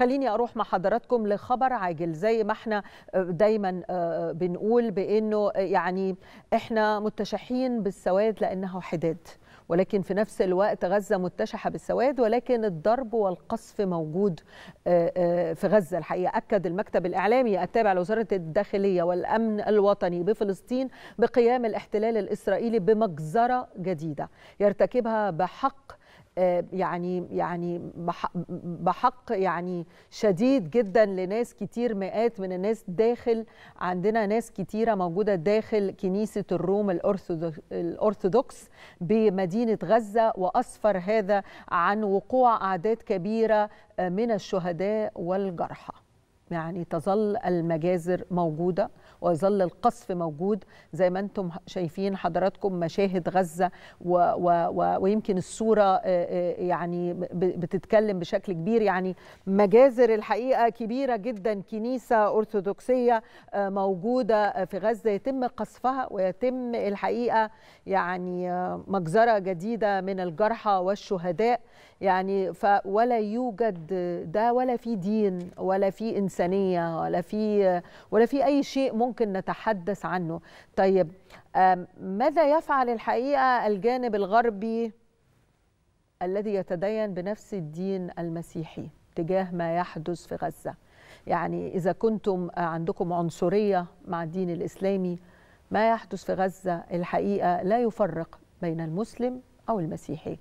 خليني اروح مع حضراتكم لخبر عاجل زي ما احنا آه، دايما آه، بنقول بانه آه، يعني احنا متشحين بالسواد لانه حداد ولكن في نفس الوقت غزه متشحه بالسواد ولكن الضرب والقصف موجود في غزه الحقيقه اكد المكتب الاعلامي التابع لوزاره الداخليه والامن الوطني بفلسطين بقيام الاحتلال الاسرائيلي بمجزره جديده يرتكبها بحق يعني يعني بحق يعني شديد جدا لناس كتير مئات من الناس داخل عندنا ناس كتيره موجوده داخل كنيسه الروم الارثوذكس بمدينه غزه واسفر هذا عن وقوع اعداد كبيره آه، من الشهداء والجرحى يعني تظل المجازر موجودة ويظل القصف موجود زي ما انتم شايفين حضراتكم مشاهد غزة و و و ويمكن الصورة آه، آه، يعني بتتكلم بشكل كبير يعني مجازر الحقيقة كبيرة جدا كنيسة أرثوذكسية آه، موجودة في غزة يتم قصفها ويتم الحقيقة يعني مجزرة جديدة من الجرحى والشهداء يعني ولا يوجد ده ولا في دين ولا في إنسان إنسانية ولا في ولا في أي شيء ممكن نتحدث عنه طيب ماذا يفعل الحقيقة الجانب الغربي الذي يتدين بنفس الدين المسيحي تجاه ما يحدث في غزة يعني إذا كنتم عندكم عنصرية مع الدين الإسلامي ما يحدث في غزة الحقيقة لا يفرق بين المسلم أو المسيحي